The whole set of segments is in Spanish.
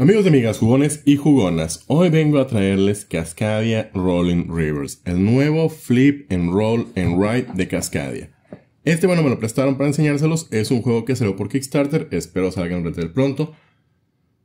Amigos y amigas jugones y jugonas, hoy vengo a traerles Cascadia Rolling Rivers, el nuevo Flip and Roll and Ride de Cascadia. Este bueno me lo prestaron para enseñárselos, es un juego que salió por Kickstarter, espero salga en pronto.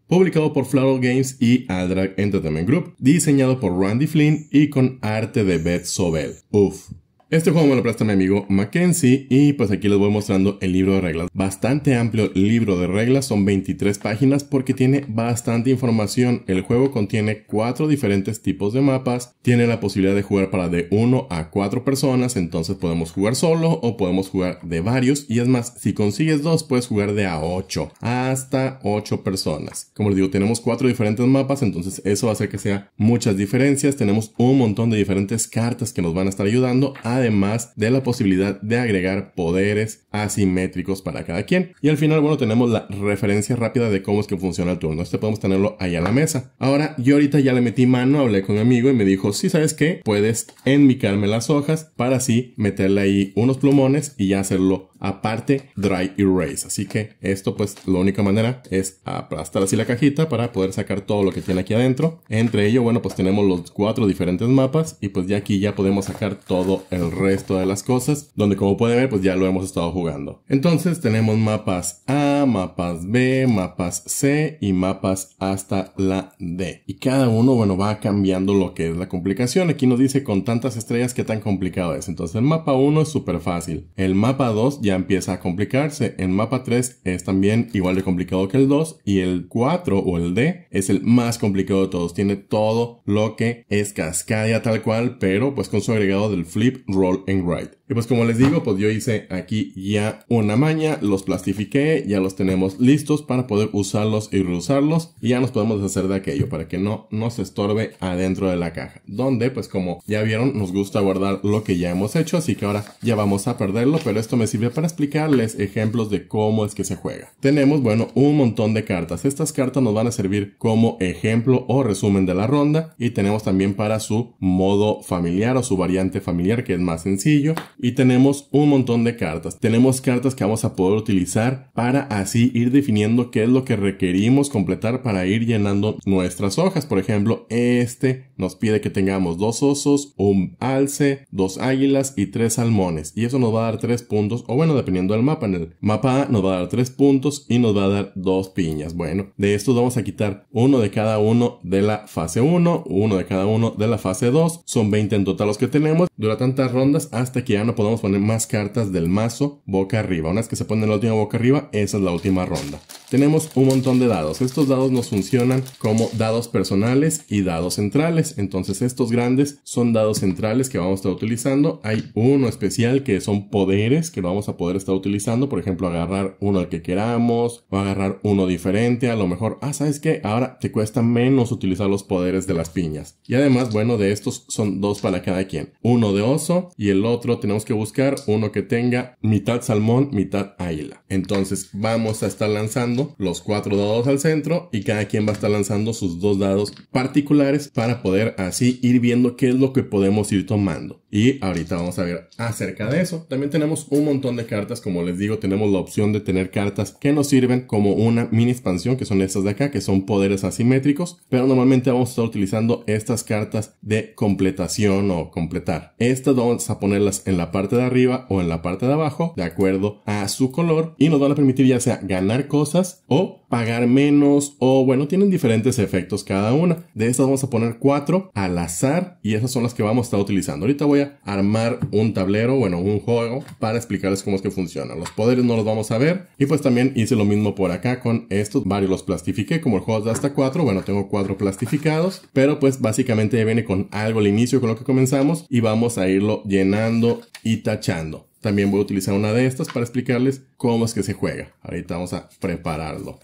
Publicado por Flower Games y Aldrag Entertainment Group, diseñado por Randy Flynn y con arte de Beth Sobel. Uf, este juego me lo presta mi amigo Mackenzie y pues aquí les voy mostrando el libro de reglas. Bastante amplio libro de reglas, son 23 páginas porque tiene bastante información. El juego contiene cuatro diferentes tipos de mapas, tiene la posibilidad de jugar para de 1 a 4 personas, entonces podemos jugar solo o podemos jugar de varios y es más, si consigues dos puedes jugar de a 8, hasta 8 personas. Como les digo, tenemos cuatro diferentes mapas, entonces eso hace que sea muchas diferencias. Tenemos un montón de diferentes cartas que nos van a estar ayudando a además de la posibilidad de agregar poderes asimétricos para cada quien. Y al final, bueno, tenemos la referencia rápida de cómo es que funciona el turno. Este podemos tenerlo ahí a la mesa. Ahora, yo ahorita ya le metí mano, hablé con un amigo y me dijo, si sabes qué, puedes enmicarme las hojas para así meterle ahí unos plumones y ya hacerlo aparte Dry Erase. Así que esto pues la única manera es aplastar así la cajita para poder sacar todo lo que tiene aquí adentro. Entre ello, bueno, pues tenemos los cuatro diferentes mapas y pues ya aquí ya podemos sacar todo el resto de las cosas, donde como pueden ver pues ya lo hemos estado jugando. Entonces tenemos mapas A, mapas B, mapas C y mapas hasta la D. Y cada uno, bueno, va cambiando lo que es la complicación. Aquí nos dice con tantas estrellas que tan complicado es. Entonces el mapa 1 es súper fácil. El mapa 2 ya empieza a complicarse. en mapa 3 es también igual de complicado que el 2 y el 4 o el D es el más complicado de todos. Tiene todo lo que es Cascadia tal cual, pero pues con su agregado del flip, roll and ride. Y pues como les digo, pues yo hice aquí ya una maña, los plastifiqué, ya los tenemos listos para poder usarlos y reusarlos y ya nos podemos deshacer de aquello para que no nos estorbe adentro de la caja. Donde pues como ya vieron nos gusta guardar lo que ya hemos hecho, así que ahora ya vamos a perderlo, pero esto me sirve para explicarles ejemplos de cómo es que se juega. Tenemos bueno un montón de cartas, estas cartas nos van a servir como ejemplo o resumen de la ronda y tenemos también para su modo familiar o su variante familiar que es más sencillo y tenemos un montón de cartas. Tenemos cartas que vamos a poder utilizar para así ir definiendo qué es lo que requerimos completar para ir llenando nuestras hojas. Por ejemplo, este nos pide que tengamos dos osos, un alce, dos águilas y tres salmones. Y eso nos va a dar tres puntos, o bueno, dependiendo del mapa. En el mapa nos va a dar tres puntos y nos va a dar dos piñas. Bueno, de estos vamos a quitar uno de cada uno de la fase 1, uno de cada uno de la fase 2. Son 20 en total los que tenemos. Dura tantas rondas hasta que ya no podemos poner más cartas del mazo boca arriba. Una vez que se ponen la última boca arriba, esa es la última ronda. Tenemos un montón de dados. Estos dados nos funcionan como dados personales y dados centrales. Entonces estos grandes son dados centrales que vamos a estar utilizando. Hay uno especial que son poderes que lo vamos a poder estar utilizando. Por ejemplo, agarrar uno al que queramos agarrar uno diferente. A lo mejor, ah, ¿sabes que, Ahora te cuesta menos utilizar los poderes de las piñas. Y además, bueno, de estos son dos para cada quien. Uno de oso y el otro tenemos que buscar uno que tenga mitad salmón, mitad águila. Entonces vamos a estar lanzando los cuatro dados al centro y cada quien va a estar lanzando sus dos dados particulares para poder así ir viendo qué es lo que podemos ir tomando. Y ahorita vamos a ver acerca de eso. También tenemos un montón de cartas, como les digo, tenemos la opción de tener cartas que nos sirven como una mini expansión, que son estas de acá, que son poderes asimétricos, pero normalmente vamos a estar utilizando estas cartas de completación o completar. Estas vamos a ponerlas en la parte de arriba o en la parte de abajo, de acuerdo a su color, y nos van a permitir ya sea ganar cosas o pagar menos o bueno, tienen diferentes efectos cada una. De estas vamos a poner cuatro al azar y esas son las que vamos a estar utilizando. Ahorita voy a armar un tablero, bueno, un juego para explicarles cómo es que funciona. Los poderes no los vamos a ver y pues también hice lo mismo por acá con estos. Varios los plastifiqué como el juego de hasta cuatro. Bueno, tengo cuatro plastificados, pero pues básicamente viene con algo al inicio con lo que comenzamos y vamos a irlo llenando y tachando. También voy a utilizar una de estas para explicarles cómo es que se juega. Ahorita vamos a prepararlo.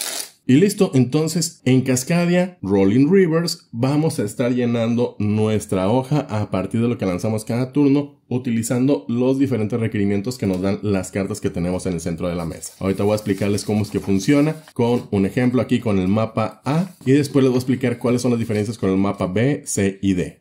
Y listo, entonces en Cascadia Rolling Rivers vamos a estar llenando nuestra hoja a partir de lo que lanzamos cada turno utilizando los diferentes requerimientos que nos dan las cartas que tenemos en el centro de la mesa. Ahorita voy a explicarles cómo es que funciona con un ejemplo aquí con el mapa A y después les voy a explicar cuáles son las diferencias con el mapa B, C y D.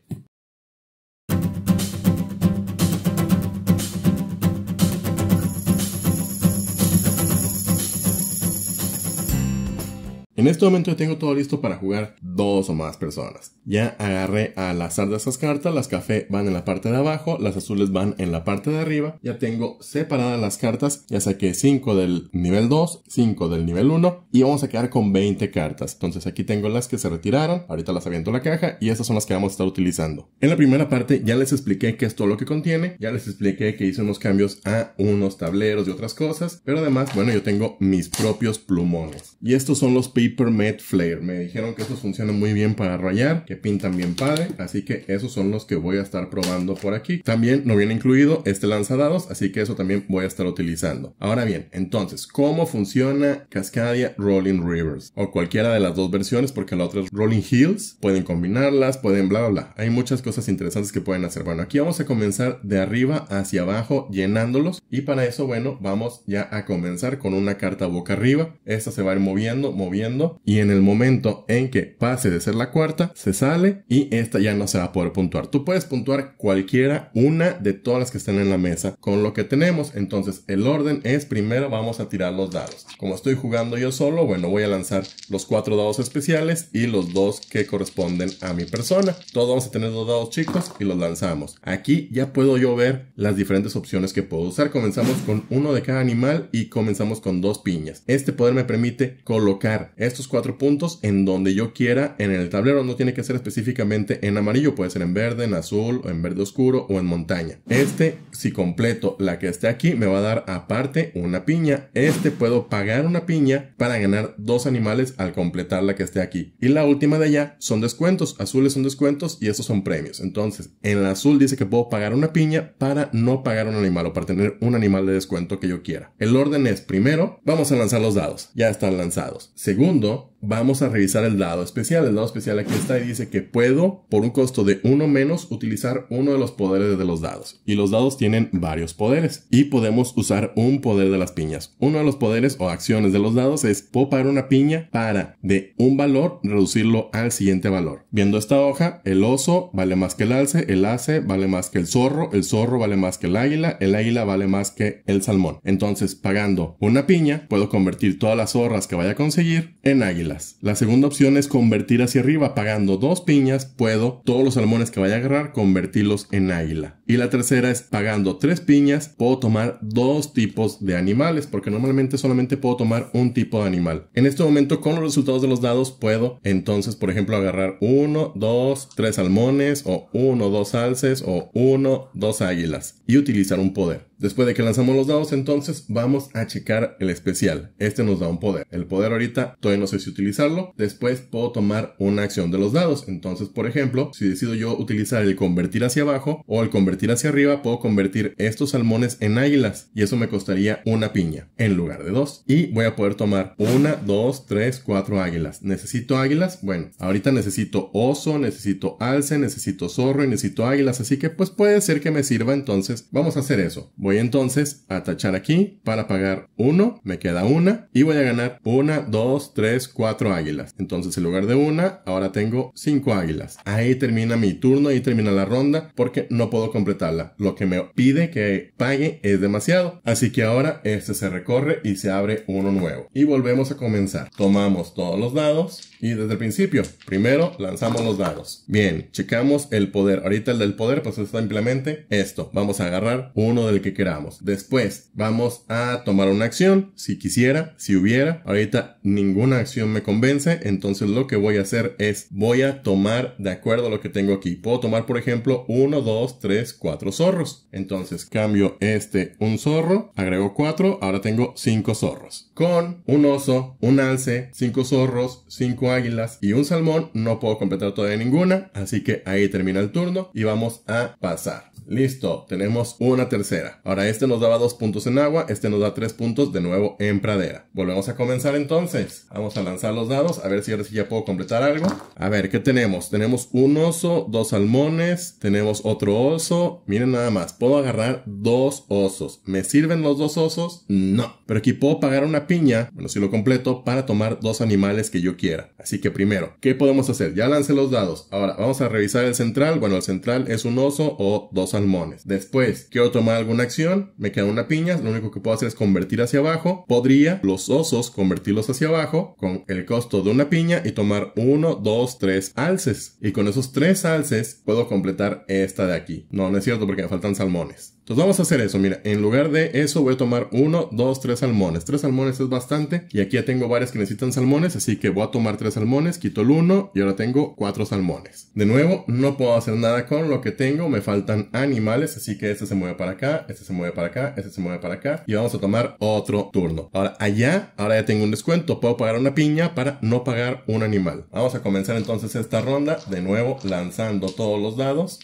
En este momento yo tengo todo listo para jugar dos o más personas. Ya agarré al azar de esas cartas, las café van en la parte de abajo, las azules van en la parte de arriba. Ya tengo separadas las cartas, ya saqué 5 del nivel 2, 5 del nivel 1 y vamos a quedar con 20 cartas. Entonces aquí tengo las que se retiraron, ahorita las aviento la caja y estas son las que vamos a estar utilizando. En la primera parte ya les expliqué qué es todo lo que contiene, ya les expliqué que hice unos cambios a unos tableros y otras cosas, pero además, bueno, yo tengo mis propios plumones. Y estos son los Deeper Flare. Me dijeron que esos funcionan muy bien para rayar, que pintan bien padre, así que esos son los que voy a estar probando por aquí. También no viene incluido este lanzadados, así que eso también voy a estar utilizando. Ahora bien, entonces, ¿cómo funciona Cascadia Rolling Rivers? O cualquiera de las dos versiones, porque la otra es Rolling Hills, pueden combinarlas, pueden bla bla bla. Hay muchas cosas interesantes que pueden hacer. Bueno, aquí vamos a comenzar de arriba hacia abajo llenándolos y para eso, bueno, vamos ya a comenzar con una carta boca arriba. Esta se va a ir moviendo, moviendo y en el momento en que pase de ser la cuarta, se sale y esta ya no se va a poder puntuar. Tú puedes puntuar cualquiera una de todas las que están en la mesa con lo que tenemos. Entonces el orden es primero vamos a tirar los dados. Como estoy jugando yo solo, bueno, voy a lanzar los cuatro dados especiales y los dos que corresponden a mi persona. Todos vamos a tener dos dados chicos y los lanzamos. Aquí ya puedo yo ver las diferentes opciones que puedo usar. Comenzamos con uno de cada animal y comenzamos con dos piñas. Este poder me permite colocar estos cuatro puntos en donde yo quiera en el tablero. No tiene que ser específicamente en amarillo, puede ser en verde, en azul, o en verde oscuro o en montaña. Este, si completo la que esté aquí, me va a dar aparte una piña. Este puedo pagar una piña para ganar dos animales al completar la que esté aquí. Y la última de allá son descuentos. Azules son descuentos y estos son premios. Entonces, en el azul dice que puedo pagar una piña para no pagar un animal o para tener un animal de descuento que yo quiera. El orden es primero, vamos a lanzar los dados. Ya están lanzados. Segundo, vamos a revisar el dado especial. El dado especial aquí está y dice que puedo, por un costo de uno menos, utilizar uno de los poderes de los dados. Y los dados tienen varios poderes. Y podemos usar un poder de las piñas. Uno de los poderes o acciones de los dados es, puedo una piña para de un valor reducirlo al siguiente valor. Viendo esta hoja, el oso vale más que el alce, el ace vale más que el zorro, el zorro vale más que el águila, el águila vale más que el salmón. Entonces, pagando una piña, puedo convertir todas las zorras que vaya a conseguir en águilas. La segunda opción es convertir hacia arriba, pagando dos piñas, puedo todos los salmones que vaya a agarrar convertirlos en águila. Y la tercera es pagando tres piñas, puedo tomar dos tipos de animales, porque normalmente solamente puedo tomar un tipo de animal. En este momento con los resultados de los dados puedo entonces, por ejemplo, agarrar uno, dos, tres salmones o uno, dos alces o uno, dos águilas y utilizar un poder. Después de que lanzamos los dados, entonces vamos a checar el especial. Este nos da un poder. El poder ahorita todavía no sé si utilizarlo. Después puedo tomar una acción de los dados. Entonces, por ejemplo, si decido yo utilizar el convertir hacia abajo o el convertir hacia arriba, puedo convertir estos salmones en águilas. Y eso me costaría una piña en lugar de dos. Y voy a poder tomar una, dos, tres, cuatro águilas. ¿Necesito águilas? Bueno, ahorita necesito oso, necesito alce, necesito zorro y necesito águilas. Así que pues puede ser que me sirva. Entonces, vamos a hacer eso. Voy entonces a tachar aquí para pagar uno me queda una y voy a ganar 1, 2, 3, 4 águilas. Entonces en lugar de una, ahora tengo cinco águilas. Ahí termina mi turno, ahí termina la ronda porque no puedo completarla. Lo que me pide que pague es demasiado. Así que ahora este se recorre y se abre uno nuevo. Y volvemos a comenzar. Tomamos todos los dados y desde el principio, primero lanzamos los dados. Bien, checamos el poder. Ahorita el del poder, pues es simplemente esto. Vamos a agarrar uno del que queramos. Después, vamos a tomar una acción, si quisiera, si hubiera. Ahorita ninguna acción me convence, entonces lo que voy a hacer es, voy a tomar de acuerdo a lo que tengo aquí. Puedo tomar, por ejemplo, 1, 2, 3, cuatro zorros. Entonces, cambio este un zorro, agrego 4, ahora tengo cinco zorros. Con un oso, un alce, cinco zorros, 5 águilas y un salmón, no puedo completar todavía ninguna, así que ahí termina el turno y vamos a pasar. Listo, tenemos una tercera. Ahora este nos daba dos puntos en agua, este nos da tres puntos de nuevo en pradera. Volvemos a comenzar entonces. Vamos a lanzar los dados, a ver si ahora sí ya puedo completar algo. A ver, ¿qué tenemos? Tenemos un oso, dos salmones, tenemos otro oso. Miren nada más, puedo agarrar dos osos. ¿Me sirven los dos osos? No. Pero aquí puedo pagar una piña, bueno, si lo completo, para tomar dos animales que yo quiera. Así que primero, ¿qué podemos hacer? Ya lancé los dados. Ahora, vamos a revisar el central. Bueno, el central es un oso o dos salmones salmones. Después, quiero tomar alguna acción, me queda una piña, lo único que puedo hacer es convertir hacia abajo. Podría los osos convertirlos hacia abajo con el costo de una piña y tomar uno, dos, tres alces. Y con esos tres alces puedo completar esta de aquí. No, no es cierto porque me faltan salmones. Entonces vamos a hacer eso, mira, en lugar de eso voy a tomar uno, dos, tres salmones. tres salmones es bastante y aquí ya tengo varios que necesitan salmones, así que voy a tomar tres salmones, quito el uno y ahora tengo cuatro salmones. De nuevo, no puedo hacer nada con lo que tengo, me faltan animales, así que este se mueve para acá, este se mueve para acá, este se mueve para acá y vamos a tomar otro turno. Ahora allá, ahora ya tengo un descuento, puedo pagar una piña para no pagar un animal. Vamos a comenzar entonces esta ronda, de nuevo lanzando todos los dados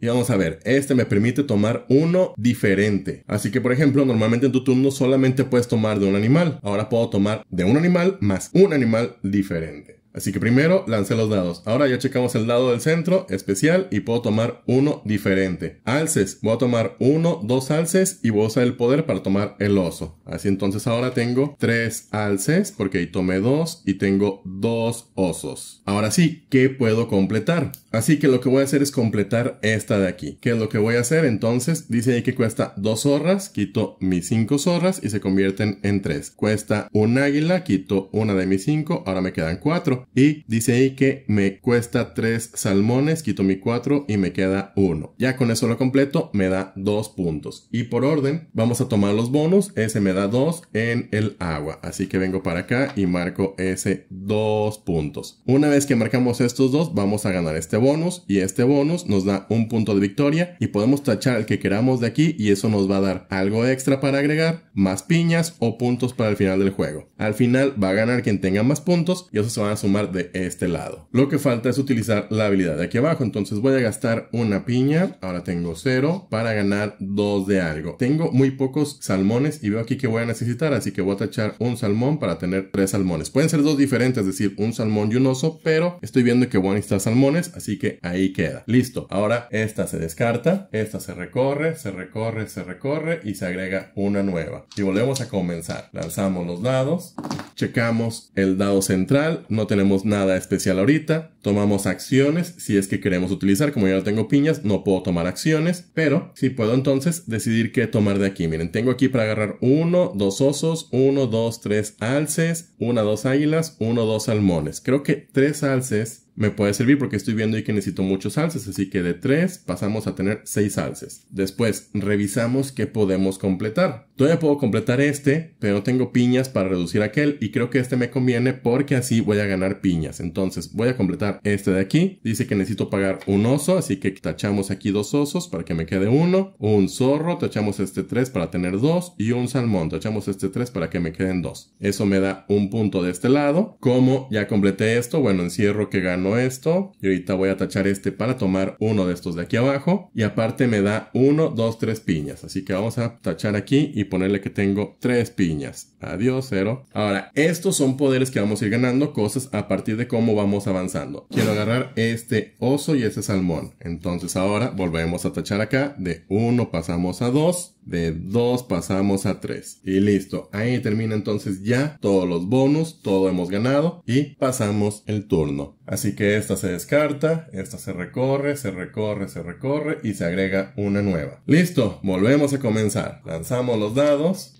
y vamos a ver, este me permite tomar uno diferente. Así que, por ejemplo, normalmente en tu turno solamente puedes tomar de un animal. Ahora puedo tomar de un animal más un animal diferente. Así que primero lancé los dados. Ahora ya checamos el dado del centro, especial, y puedo tomar uno diferente. Alces, voy a tomar uno, dos alces y voy a usar el poder para tomar el oso. Así entonces ahora tengo tres alces, porque ahí tomé dos y tengo dos osos. Ahora sí, ¿qué puedo completar? Así que lo que voy a hacer es completar esta de aquí. ¿Qué es lo que voy a hacer? Entonces, dice ahí que cuesta dos zorras, quito mis cinco zorras y se convierten en tres. Cuesta un águila, quito una de mis cinco, ahora me quedan cuatro. Y dice ahí que me cuesta tres salmones, quito mi cuatro y me queda uno. Ya con eso lo completo, me da dos puntos. Y por orden, vamos a tomar los bonos. Ese me da dos en el agua. Así que vengo para acá y marco ese dos puntos. Una vez que marcamos estos dos, vamos a ganar este bonus y este bonus nos da un punto de victoria y podemos tachar el que queramos de aquí y eso nos va a dar algo extra para agregar, más piñas o puntos para el final del juego. Al final va a ganar quien tenga más puntos y esos se van a sumar de este lado. Lo que falta es utilizar la habilidad de aquí abajo, entonces voy a gastar una piña, ahora tengo cero para ganar dos de algo. Tengo muy pocos salmones y veo aquí que voy a necesitar, así que voy a tachar un salmón para tener tres salmones. Pueden ser dos diferentes, es decir, un salmón y un oso, pero estoy viendo que voy a necesitar salmones, así que ahí queda. Listo. Ahora esta se descarta, esta se recorre, se recorre, se recorre y se agrega una nueva. Y volvemos a comenzar. Lanzamos los dados, checamos el dado central, no tenemos nada especial ahorita. Tomamos acciones si es que queremos utilizar. Como ya no tengo piñas, no puedo tomar acciones, pero si puedo entonces decidir qué tomar de aquí. Miren, tengo aquí para agarrar uno, dos osos, uno, dos, tres alces, una, dos águilas, uno, dos salmones. Creo que tres alces me puede servir porque estoy viendo ahí que necesito muchos alces, así que de 3 pasamos a tener 6 alces. Después revisamos qué podemos completar. Todavía puedo completar este, pero no tengo piñas para reducir aquel y creo que este me conviene porque así voy a ganar piñas. Entonces voy a completar este de aquí. Dice que necesito pagar un oso, así que tachamos aquí dos osos para que me quede uno, un zorro, tachamos este 3 para tener 2 y un salmón, tachamos este 3 para que me queden 2. Eso me da un punto de este lado. Como ya completé esto, bueno, encierro que gano esto y ahorita voy a tachar este para tomar uno de estos de aquí abajo y aparte me da 1, 2, 3 piñas. Así que vamos a tachar aquí y ponerle que tengo tres piñas. Adiós, cero, Ahora, estos son poderes que vamos a ir ganando cosas a partir de cómo vamos avanzando. Quiero agarrar este oso y este salmón. Entonces ahora volvemos a tachar acá. De 1 pasamos a 2. De 2 pasamos a 3. Y listo. Ahí termina entonces ya todos los bonus. Todo hemos ganado. Y pasamos el turno. Así que esta se descarta. Esta se recorre, se recorre, se recorre. Y se agrega una nueva. Listo. Volvemos a comenzar. Lanzamos los dados.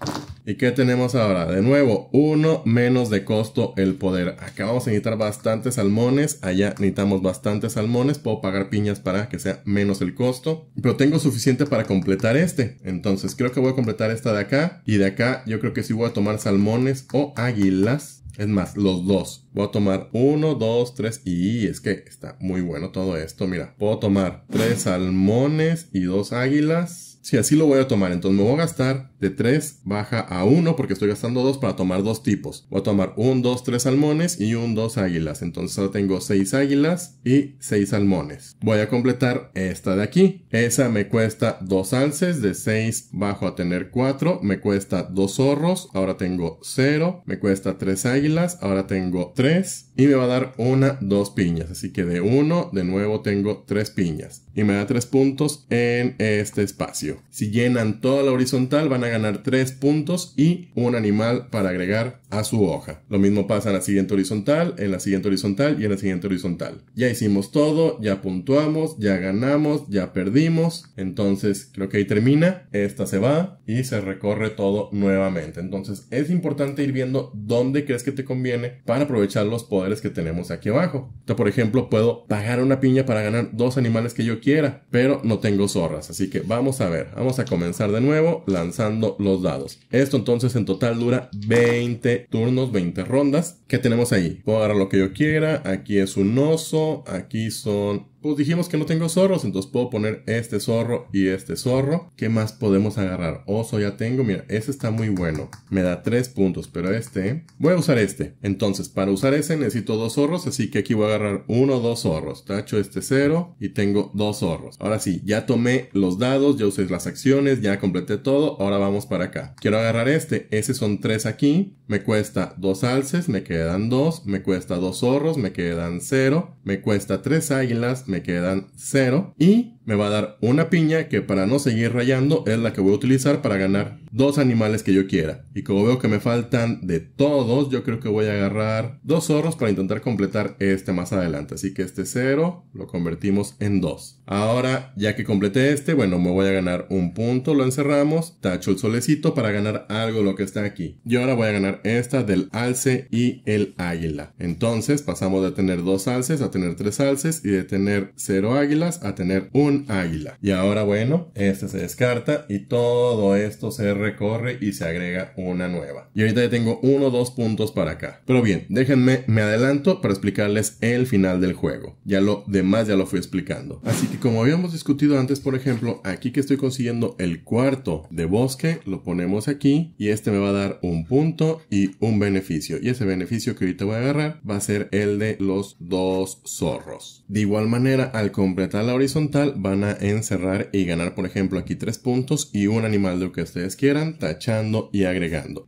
¿Y qué tenemos ahora? De nuevo, uno menos de costo el poder. Acá vamos a necesitar bastantes salmones. Allá necesitamos bastantes salmones. Puedo pagar piñas para que sea menos el costo. Pero tengo suficiente para completar este. Entonces entonces creo que voy a completar esta de acá. Y de acá yo creo que sí voy a tomar salmones o águilas. Es más, los dos. Voy a tomar uno, dos, tres. Y es que está muy bueno todo esto. Mira, puedo tomar tres salmones y dos águilas. Si así lo voy a tomar. Entonces me voy a gastar de 3 baja a 1 porque estoy gastando 2 para tomar 2 tipos. Voy a tomar 1, 2, 3 salmones y un, 2 águilas. Entonces ahora tengo 6 águilas y 6 salmones. Voy a completar esta de aquí. Esa me cuesta 2 alces. De 6 bajo a tener 4. Me cuesta 2 zorros. Ahora tengo 0. Me cuesta 3 águilas. Ahora tengo 3. Y me va a dar una, 2 piñas. Así que de 1 de nuevo tengo 3 piñas. Y me da 3 puntos en este espacio. Si llenan toda la horizontal van a ganar 3 puntos y un animal para agregar a su hoja. Lo mismo pasa en la siguiente horizontal, en la siguiente horizontal y en la siguiente horizontal. Ya hicimos todo, ya puntuamos, ya ganamos, ya perdimos. Entonces creo que ahí termina, esta se va y se recorre todo nuevamente. Entonces es importante ir viendo dónde crees que te conviene para aprovechar los poderes que tenemos aquí abajo. yo por ejemplo, puedo pagar una piña para ganar dos animales que yo quiera, pero no tengo zorras. Así que vamos a ver, vamos a comenzar de nuevo lanzando los dados. Esto entonces en total dura 20 turnos, 20 rondas tenemos ahí? Puedo agarrar lo que yo quiera. Aquí es un oso. Aquí son... Pues dijimos que no tengo zorros, entonces puedo poner este zorro y este zorro. ¿Qué más podemos agarrar? Oso ya tengo. Mira, ese está muy bueno. Me da tres puntos, pero este... Voy a usar este. Entonces, para usar ese necesito dos zorros, así que aquí voy a agarrar uno dos zorros. Tacho este cero y tengo dos zorros. Ahora sí, ya tomé los dados, ya usé las acciones, ya completé todo. Ahora vamos para acá. Quiero agarrar este. Ese son tres aquí. Me cuesta dos alces, me queda me quedan 2, me cuesta 2 zorros, me quedan 0, me cuesta 3 águilas, me quedan 0 y me va a dar una piña que para no seguir rayando es la que voy a utilizar para ganar dos animales que yo quiera. Y como veo que me faltan de todos, yo creo que voy a agarrar dos zorros para intentar completar este más adelante. Así que este cero lo convertimos en dos. Ahora, ya que completé este, bueno, me voy a ganar un punto, lo encerramos, tacho el solecito para ganar algo lo que está aquí. Y ahora voy a ganar esta del alce y el águila. Entonces pasamos de tener dos alces a tener tres alces y de tener cero águilas a tener un águila. Y ahora bueno, este se descarta y todo esto se recorre y se agrega una nueva. Y ahorita ya tengo uno o dos puntos para acá. Pero bien, déjenme, me adelanto para explicarles el final del juego. Ya lo demás ya lo fui explicando. Así que como habíamos discutido antes, por ejemplo, aquí que estoy consiguiendo el cuarto de bosque, lo ponemos aquí y este me va a dar un punto y un beneficio. Y ese beneficio que ahorita voy a agarrar va a ser el de los dos zorros. De igual manera, al completar la horizontal, van a encerrar y ganar, por ejemplo, aquí tres puntos y un animal de lo que ustedes quieran, tachando y agregando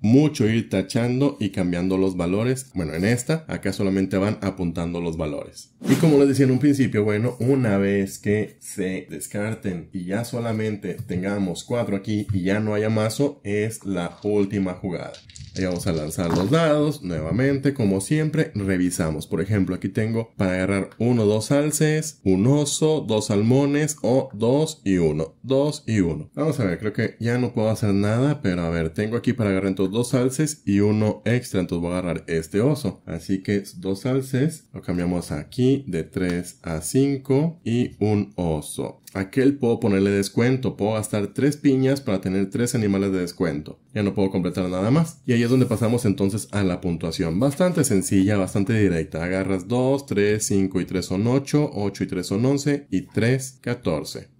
mucho ir tachando y cambiando los valores. Bueno, en esta, acá solamente van apuntando los valores. Y como les decía en un principio, bueno, una vez que se descarten y ya solamente tengamos cuatro aquí y ya no haya mazo, es la última jugada. Ahí vamos a lanzar los dados nuevamente, como siempre, revisamos. Por ejemplo, aquí tengo para agarrar uno, dos alces, un oso, dos salmones o dos y uno. Dos y uno. Vamos a ver, creo que ya no puedo hacer nada, pero a ver, tengo aquí para agarrar entonces dos alces y uno extra. Entonces voy a agarrar este oso. Así que dos alces. Lo cambiamos aquí de 3 a 5 y un oso. Aquel puedo ponerle descuento, puedo gastar tres piñas para tener tres animales de descuento. Ya no puedo completar nada más. Y ahí es donde pasamos entonces a la puntuación. Bastante sencilla, bastante directa. Agarras 2, 3, 5 y 3 son 8, 8 y 3 son 11 y 3, 14.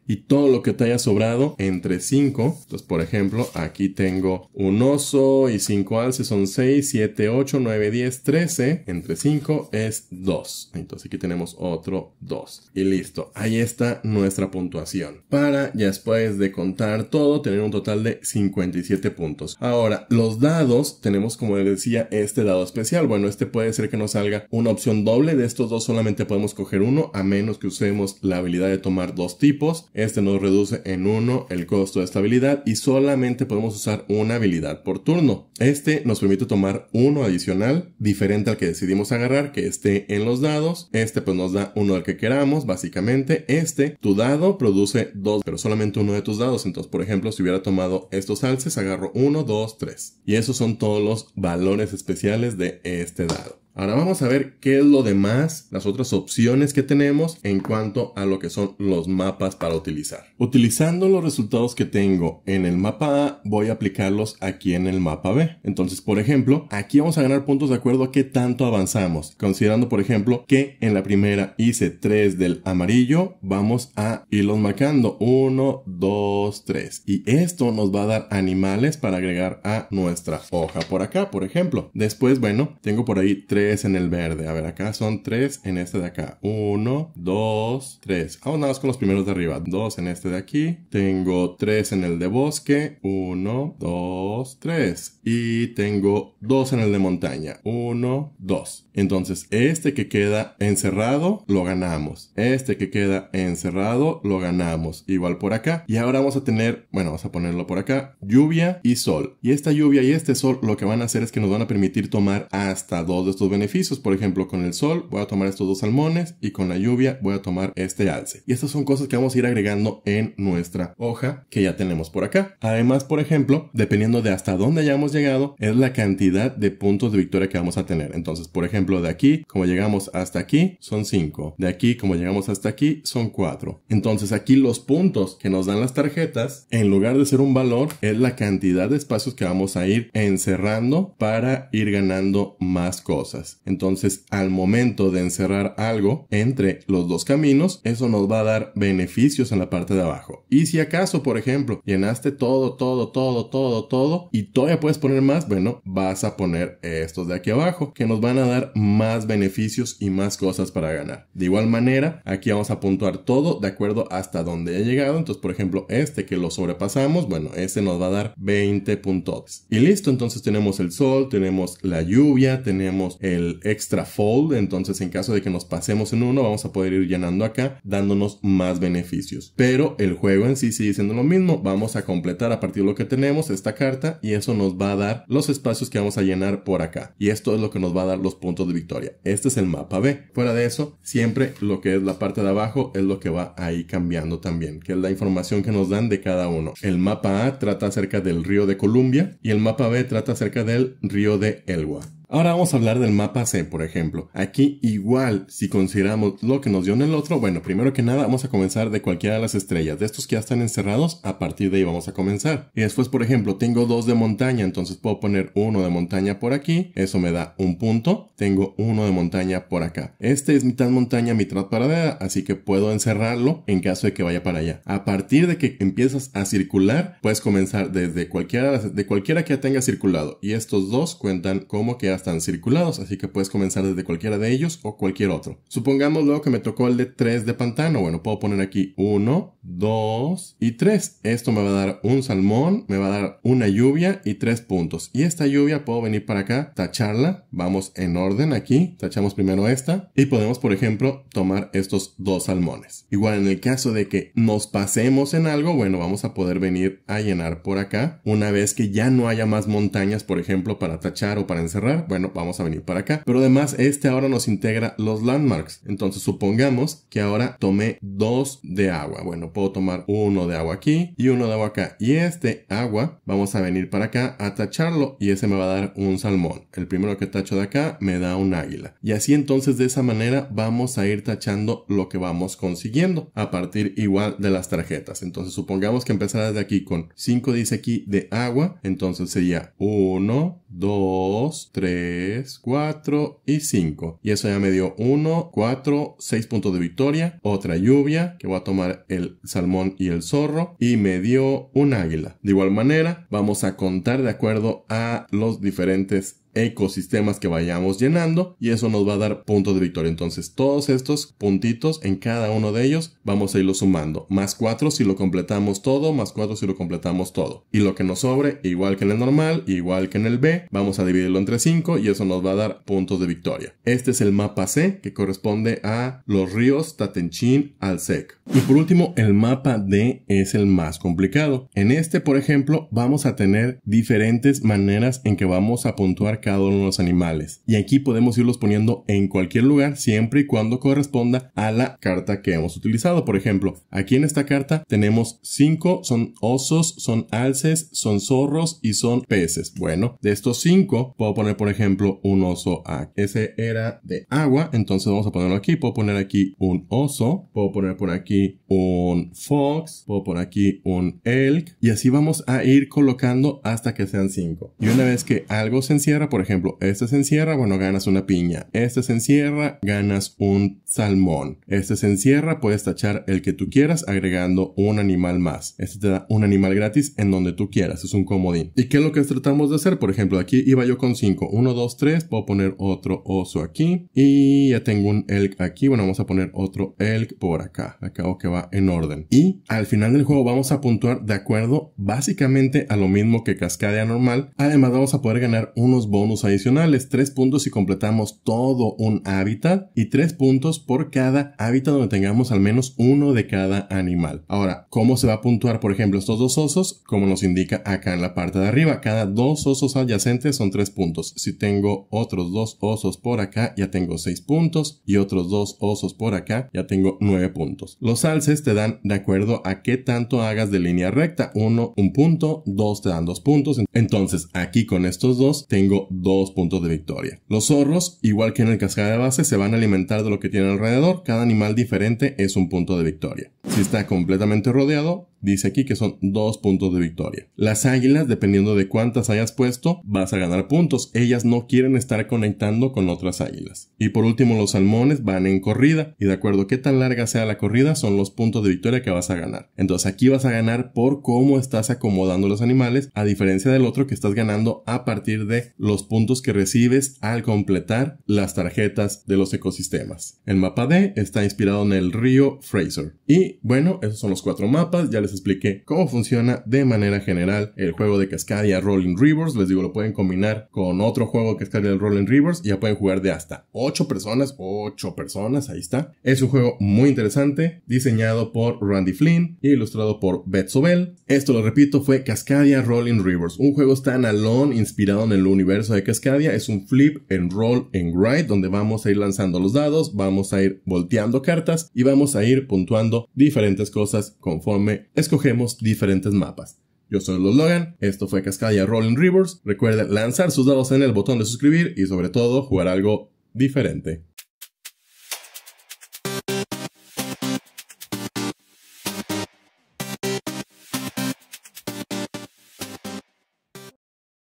y todo lo que te haya sobrado entre 5. Entonces, por ejemplo, aquí tengo un oso y 5 alces son 6, 7, 8, 9, 10, 13. Entre 5 es 2. Entonces aquí tenemos otro 2. Y listo. Ahí está nuestra puntuación. Para ya después de contar todo, tener un total de 57 puntos. Ahora, los dados, tenemos como les decía, este dado especial. Bueno, este puede ser que nos salga una opción doble. De estos dos solamente podemos coger uno, a menos que usemos la habilidad de tomar dos tipos. Este nos reduce en 1 el costo de esta habilidad y solamente podemos usar una habilidad por turno. Este nos permite tomar uno adicional, diferente al que decidimos agarrar, que esté en los dados. Este pues nos da uno del que queramos, básicamente. Este, tu dado produce dos, pero solamente uno de tus dados. Entonces, por ejemplo, si hubiera tomado estos alces, agarro 1, 2, 3. Y esos son todos los valores especiales de este dado. Ahora vamos a ver qué es lo demás, las otras opciones que tenemos en cuanto a lo que son los mapas para utilizar. Utilizando los resultados que tengo en el mapa A, voy a aplicarlos aquí en el mapa B. Entonces, por ejemplo, aquí vamos a ganar puntos de acuerdo a qué tanto avanzamos. Considerando, por ejemplo, que en la primera hice 3 del amarillo, vamos a irlos marcando 1, 2, 3. Y esto nos va a dar animales para agregar a nuestra hoja por acá, por ejemplo. Después, bueno, tengo por ahí tres en el verde. A ver, acá son tres en este de acá. 1, 2, 3. más con los primeros de arriba. dos en este de aquí. Tengo tres en el de bosque. 1, dos, tres Y tengo dos en el de montaña. 1, 2. Entonces, este que queda encerrado, lo ganamos. Este que queda encerrado, lo ganamos. Igual por acá. Y ahora vamos a tener, bueno, vamos a ponerlo por acá. Lluvia y sol. Y esta lluvia y este sol lo que van a hacer es que nos van a permitir tomar hasta dos de estos beneficios. Por ejemplo, con el sol voy a tomar estos dos salmones y con la lluvia voy a tomar este alce. Y estas son cosas que vamos a ir agregando en nuestra hoja que ya tenemos por acá. Además, por ejemplo, dependiendo de hasta dónde hayamos llegado, es la cantidad de puntos de victoria que vamos a tener. Entonces, por ejemplo, de aquí, como llegamos hasta aquí, son 5. De aquí, como llegamos hasta aquí, son cuatro. Entonces, aquí los puntos que nos dan las tarjetas, en lugar de ser un valor, es la cantidad de espacios que vamos a ir encerrando para ir ganando más cosas. Entonces, al momento de encerrar algo entre los dos caminos, eso nos va a dar beneficios en la parte de abajo. Y si acaso, por ejemplo, llenaste todo, todo, todo, todo, todo y todavía puedes poner más, bueno, vas a poner estos de aquí abajo que nos van a dar más beneficios y más cosas para ganar. De igual manera, aquí vamos a puntuar todo de acuerdo hasta donde he llegado. Entonces, por ejemplo, este que lo sobrepasamos, bueno, este nos va a dar 20 puntos. Y listo, entonces tenemos el sol, tenemos la lluvia, tenemos el el extra fold, entonces en caso de que nos pasemos en uno vamos a poder ir llenando acá dándonos más beneficios. Pero el juego en sí sigue siendo lo mismo, vamos a completar a partir de lo que tenemos esta carta y eso nos va a dar los espacios que vamos a llenar por acá. Y esto es lo que nos va a dar los puntos de victoria. Este es el mapa B. Fuera de eso, siempre lo que es la parte de abajo es lo que va ahí cambiando también, que es la información que nos dan de cada uno. El mapa A trata acerca del río de Columbia y el mapa B trata acerca del río de Elwha. Ahora vamos a hablar del mapa C, por ejemplo. Aquí igual, si consideramos lo que nos dio en el otro, bueno, primero que nada vamos a comenzar de cualquiera de las estrellas, de estos que ya están encerrados, a partir de ahí vamos a comenzar. Y después, por ejemplo, tengo dos de montaña, entonces puedo poner uno de montaña por aquí, eso me da un punto, tengo uno de montaña por acá. Este es mitad montaña, mitad paradera, así que puedo encerrarlo en caso de que vaya para allá. A partir de que empiezas a circular, puedes comenzar desde cualquiera de cualquiera que ya tenga circulado, y estos dos cuentan como que están circulados, así que puedes comenzar desde cualquiera de ellos o cualquier otro. Supongamos luego que me tocó el de 3 de pantano. Bueno, puedo poner aquí 1, 2 y 3. Esto me va a dar un salmón, me va a dar una lluvia y 3 puntos. Y esta lluvia puedo venir para acá, tacharla. Vamos en orden aquí. Tachamos primero esta. Y podemos, por ejemplo, tomar estos dos salmones. Igual en el caso de que nos pasemos en algo, bueno, vamos a poder venir a llenar por acá. Una vez que ya no haya más montañas, por ejemplo, para tachar o para encerrar, bueno, vamos a venir para acá. Pero además, este ahora nos integra los landmarks. Entonces, supongamos que ahora tomé dos de agua. Bueno, puedo tomar uno de agua aquí y uno de agua acá. Y este agua, vamos a venir para acá a tacharlo y ese me va a dar un salmón. El primero que tacho de acá me da un águila. Y así entonces de esa manera vamos a ir tachando lo que vamos consiguiendo a partir igual de las tarjetas. Entonces supongamos que empezara desde aquí con 5 dice aquí de agua. Entonces sería 1, 2, 3, 3, 4 y 5. Y eso ya me dio 1, 4, 6 puntos de victoria. Otra lluvia que voy a tomar el salmón y el zorro. Y me dio un águila. De igual manera, vamos a contar de acuerdo a los diferentes ecosistemas que vayamos llenando y eso nos va a dar puntos de victoria. Entonces todos estos puntitos en cada uno de ellos vamos a irlo sumando. Más 4 si lo completamos todo, más 4 si lo completamos todo. Y lo que nos sobre, igual que en el normal, igual que en el B, vamos a dividirlo entre 5 y eso nos va a dar puntos de victoria. Este es el mapa C que corresponde a los ríos Tatenchín al Sec. Y por último, el mapa D es el más complicado. En este, por ejemplo, vamos a tener diferentes maneras en que vamos a puntuar cada uno de los animales. Y aquí podemos irlos poniendo en cualquier lugar siempre y cuando corresponda a la carta que hemos utilizado. Por ejemplo, aquí en esta carta tenemos 5, son osos, son alces, son zorros y son peces. Bueno, de estos 5 puedo poner por ejemplo un oso A. Ese era de agua, entonces vamos a ponerlo aquí. Puedo poner aquí un oso, puedo poner por aquí un fox, puedo poner aquí un elk y así vamos a ir colocando hasta que sean 5. Y una vez que algo se encierra, por ejemplo, este se encierra, bueno, ganas una piña. Este se encierra, ganas un salmón. Este se encierra, puedes tachar el que tú quieras agregando un animal más. Este te da un animal gratis en donde tú quieras, es un comodín. ¿Y qué es lo que tratamos de hacer? Por ejemplo, aquí iba yo con 5. 1, 2, 3, puedo poner otro oso aquí. Y ya tengo un elk aquí, bueno, vamos a poner otro elk por acá. Acabo que va en orden. Y al final del juego vamos a puntuar de acuerdo básicamente a lo mismo que Cascadia normal. Además vamos a poder ganar unos bonos bonus adicionales, tres puntos si completamos todo un hábitat y tres puntos por cada hábitat donde tengamos al menos uno de cada animal. Ahora, ¿cómo se va a puntuar, por ejemplo, estos dos osos? Como nos indica acá en la parte de arriba, cada dos osos adyacentes son tres puntos. Si tengo otros dos osos por acá, ya tengo seis puntos y otros dos osos por acá, ya tengo nueve puntos. Los alces te dan de acuerdo a qué tanto hagas de línea recta, uno un punto, dos te dan dos puntos. Entonces, aquí con estos dos tengo dos puntos de victoria. Los zorros, igual que en el cascada de base, se van a alimentar de lo que tienen alrededor. Cada animal diferente es un punto de victoria. Si está completamente rodeado, Dice aquí que son dos puntos de victoria. Las águilas, dependiendo de cuántas hayas puesto, vas a ganar puntos. Ellas no quieren estar conectando con otras águilas. Y por último, los salmones van en corrida. Y de acuerdo a qué tan larga sea la corrida, son los puntos de victoria que vas a ganar. Entonces aquí vas a ganar por cómo estás acomodando los animales, a diferencia del otro que estás ganando a partir de los puntos que recibes al completar las tarjetas de los ecosistemas. El mapa D está inspirado en el río Fraser. Y bueno, esos son los cuatro mapas. Ya les expliqué cómo funciona de manera general el juego de Cascadia Rolling Rivers. Les digo, lo pueden combinar con otro juego de Cascadia Rolling Rivers ya pueden jugar de hasta 8 personas. 8 personas, ahí está. Es un juego muy interesante, diseñado por Randy Flynn e ilustrado por Beth Sobel. Esto, lo repito, fue Cascadia Rolling Rivers, un juego standalone inspirado en el universo de Cascadia. Es un flip en roll and ride donde vamos a ir lanzando los dados, vamos a ir volteando cartas y vamos a ir puntuando diferentes cosas conforme escogemos diferentes mapas. Yo soy Los Logan, esto fue Cascadia Rolling Rivers. Recuerden lanzar sus dados en el botón de suscribir y sobre todo jugar algo diferente.